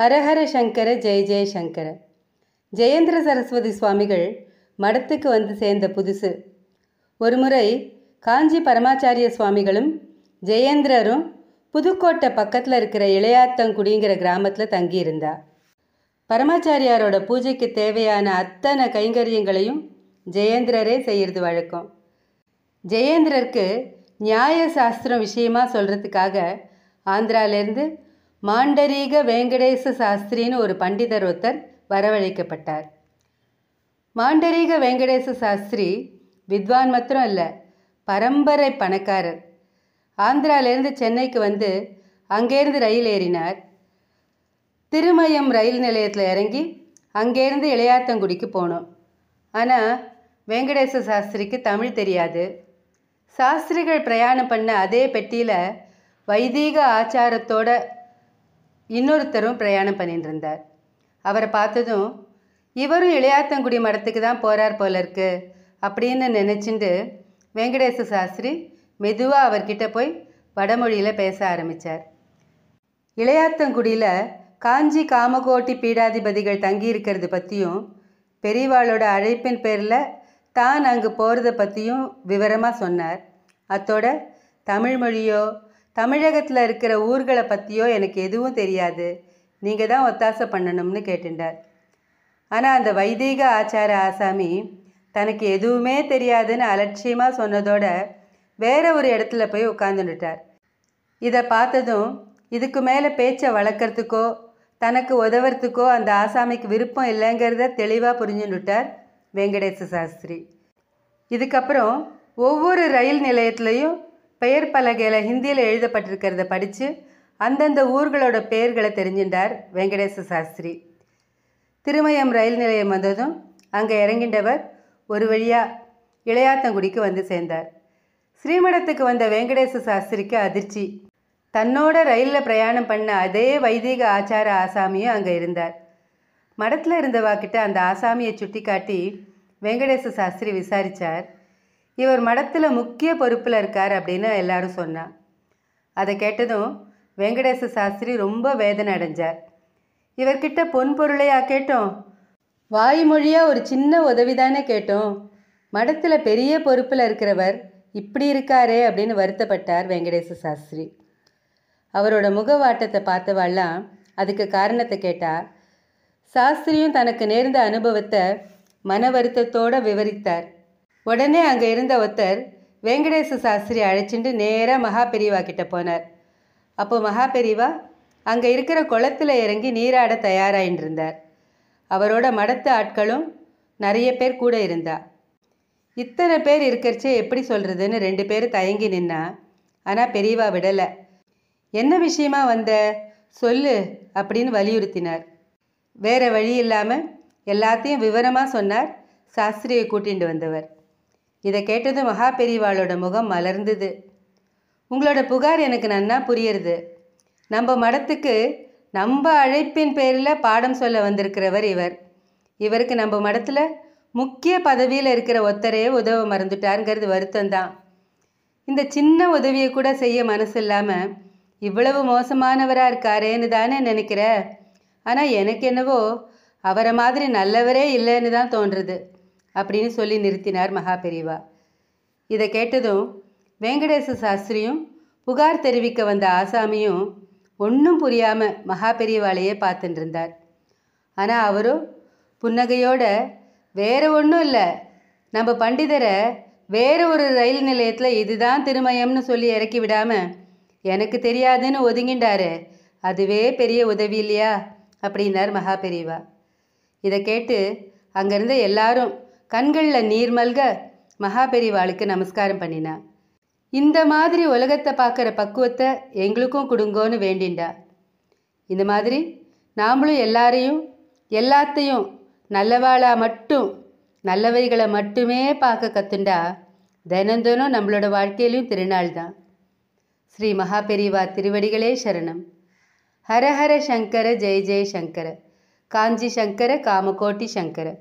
ஹரஹர சங்கர ஜெய ஜெயசங்கர ஜெயேந்திர சரஸ்வதி சுவாமிகள் மடத்துக்கு வந்து சேர்ந்த புதுசு ஒருமுறை காஞ்சி பரமாச்சாரிய சுவாமிகளும் ஜெயேந்திரரும் புதுக்கோட்டை பக்கத்தில் இருக்கிற இளையாத்தங்குடிங்கிற கிராமத்தில் தங்கியிருந்தா பரமாச்சாரியாரோட பூஜைக்கு தேவையான அத்தனை கைங்கரியங்களையும் ஜெயேந்திரரே செய்கிறது வழக்கம் ஜெயேந்திரருக்கு நியாய சாஸ்திரம் விஷயமாக சொல்கிறதுக்காக ஆந்திராலேருந்து மாண்டரீக வேங்கடேச சாஸ்திரின்னு ஒரு பண்டிதர் ஒருத்தர் வரவழைக்கப்பட்டார் மாண்டரீக வேங்கடேச சாஸ்திரி வித்வான் மாத்திரம் இல்லை பரம்பரை பணக்காரர் ஆந்திராலேருந்து சென்னைக்கு வந்து அங்கேருந்து ரயில் ஏறினார் திருமயம் ரயில் நிலையத்தில் இறங்கி அங்கேருந்து இளையாத்தங்குடிக்கு போனோம் ஆனால் வெங்கடேச சாஸ்திரிக்கு தமிழ் தெரியாது சாஸ்திரிகள் பிரயாணம் பண்ண அதே பெட்டியில் வைதீக ஆச்சாரத்தோட இன்னொருத்தரும் பிரயாணம் பண்ணிட்டு இருந்தார் அவரை பார்த்ததும் இவரும் இளையாத்தங்குடி மடத்துக்கு தான் போகிறார் போல இருக்கு அப்படின்னு நினச்சிண்டு வெங்கடேச சாஸ்திரி மெதுவாக அவர்கிட்ட போய் வடமொழியில் பேச ஆரம்பித்தார் இளையாத்தங்குடியில் காஞ்சி காமகோட்டி பீடாதிபதிகள் தங்கியிருக்கிறது பற்றியும் பெரியவாளோட அழைப்பின் பேரில் தான் அங்கு போகிறத பற்றியும் விவரமாக சொன்னார் அத்தோட தமிழ்மொழியோ தமிழகத்தில் இருக்கிற ஊர்களை பற்றியோ எனக்கு எதுவும் தெரியாது நீங்கள் தான் ஒத்தாசை பண்ணணும்னு கேட்டுட்டார் ஆனால் அந்த வைதீக ஆச்சார ஆசாமி தனக்கு எதுவுமே தெரியாதுன்னு அலட்சியமாக சொன்னதோட வேற ஒரு இடத்துல போய் உட்காந்துட்டார் இதை பார்த்ததும் இதுக்கு மேலே பேச்சை வளர்க்குறதுக்கோ தனக்கு உதவுறதுக்கோ அந்த ஆசாமிக்கு விருப்பம் இல்லைங்கிறத தெளிவாக புரிஞ்சுட்டார் வெங்கடேச சாஸ்திரி இதுக்கப்புறம் ஒவ்வொரு ரயில் நிலையத்துலேயும் பெயர் பலகையில் ஹிந்தியில் எழுதப்பட்டிருக்கிறத படித்து அந்தந்த ஊர்களோட பெயர்களை தெரிஞ்சின்றார் வெங்கடேச சாஸ்திரி திருமயம் ரயில் நிலையம் வந்ததும் அங்கே இறங்கின்றவர் ஒரு வழியாக இளையாத்தங்குடிக்கு வந்து சேர்ந்தார் ஸ்ரீமடத்துக்கு வந்த வெங்கடேச சாஸ்திரிக்கு அதிர்ச்சி தன்னோட ரயிலில் பிரயாணம் பண்ண அதே வைதிக ஆச்சார ஆசாமியும் அங்கே இருந்தார் மடத்தில் இருந்தவா கிட்ட அந்த ஆசாமியை சுட்டி காட்டி வெங்கடேச சாஸ்திரி விசாரித்தார் இவர் மடத்தில் முக்கிய பொறுப்பில் இருக்கார் அப்படின்னு எல்லாரும் சொன்னான் அதை கேட்டதும் வெங்கடேச சாஸ்திரி ரொம்ப வேதனை அடைஞ்சார் இவர்கிட்ட பொன் பொருளையா கேட்டோம் வாய்மொழியாக ஒரு சின்ன உதவி தானே கேட்டோம் மடத்தில் பெரிய பொறுப்பில் இருக்கிறவர் இப்படி இருக்காரே அப்படின்னு வருத்தப்பட்டார் வெங்கடேச சாஸ்திரி அவரோட முகவாட்டத்தை பார்த்தவாள்லாம் அதுக்கு காரணத்தை கேட்டால் சாஸ்திரியும் தனக்கு நேர்ந்த அனுபவத்தை மன வருத்தத்தோடு விவரித்தார் உடனே அங்கே இருந்த ஒருத்தர் வெங்கடேச சாஸ்திரி அழைச்சிட்டு நேராக மகா பெரியவா கிட்டே போனார் அப்போ மகா பெரிவா அங்கே இருக்கிற குளத்தில் இறங்கி நீராட தயாராகிட்டு இருந்தார் அவரோட மடத்து ஆட்களும் நிறைய பேர் கூட இருந்தா இத்தனை பேர் இருக்கிறச்சே எப்படி சொல்கிறதுன்னு ரெண்டு பேர் தயங்கி நின்னா ஆனால் பெரியவா விடலை என்ன விஷயமா வந்த சொல்லு அப்படின்னு வலியுறுத்தினார் வேறு வழி இல்லாமல் எல்லாத்தையும் விவரமாக சொன்னார் சாஸ்திரியை கூட்டிகிட்டு வந்தவர் இதை கேட்டது மகா பெரிவாளோட முகம் மலர்ந்தது உங்களோட புகார் எனக்கு நன்னா புரியுறது நம்ம மடத்துக்கு நம்ம அழைப்பின் பேரில் பாடம் சொல்ல வந்திருக்கிறவர் இவர் இவருக்கு நம்ம மடத்தில் முக்கிய பதவியில் இருக்கிற ஒத்தரையே உதவ மறந்துட்டாருங்கிறது வருத்தம்தான் இந்த சின்ன உதவியை கூட செய்ய மனசு இல்லாமல் இவ்வளவு மோசமானவராக இருக்காரேன்னு தானே நினைக்கிற ஆனால் எனக்கு என்னவோ அவரை மாதிரி நல்லவரே இல்லைன்னு தான் தோன்றுறது அப்படின்னு சொல்லி நிறுத்தினார் மகா பெரிவா இதை கேட்டதும் வெங்கடேச சாஸ்திரியும் புகார் தெரிவிக்க வந்த ஆசாமியும் ஒன்றும் புரியாமல் மகா பெரியவாளையே பார்த்துட்டு இருந்தார் ஆனால் அவரும் புன்னகையோட வேறு ஒன்றும் இல்லை நம்ம பண்டிதரை வேறு ஒரு ரயில் நிலையத்தில் இதுதான் திருமயம்னு சொல்லி இறக்கி விடாமல் எனக்கு தெரியாதுன்னு ஒதுங்கிண்டாரு அதுவே பெரிய உதவி இல்லையா அப்படின்னார் மகா பெரியவா இதை கேட்டு அங்கேருந்து எல்லாரும் கண்களில் நீர் மல்க மகாபெரிவாளுக்கு நமஸ்காரம் பண்ணினா இந்த மாதிரி உலகத்தை பார்க்குற பக்குவத்தை எங்களுக்கும் கொடுங்கோன்னு வேண்டிண்டா இந்த மாதிரி நாமளும் எல்லாரையும் எல்லாத்தையும் நல்லவாளா மட்டும் நல்லவைகளை மட்டுமே பார்க்க கற்றுண்டா தினந்தோனும் நம்மளோட வாழ்க்கையிலையும் திருநாள் தான் ஸ்ரீ மகாபெரிவா திருவடிகளே சரணம் ஹரஹர சங்கர ஜெய ஜெய சங்கர காஞ்சி சங்கர காமகோட்டி சங்கர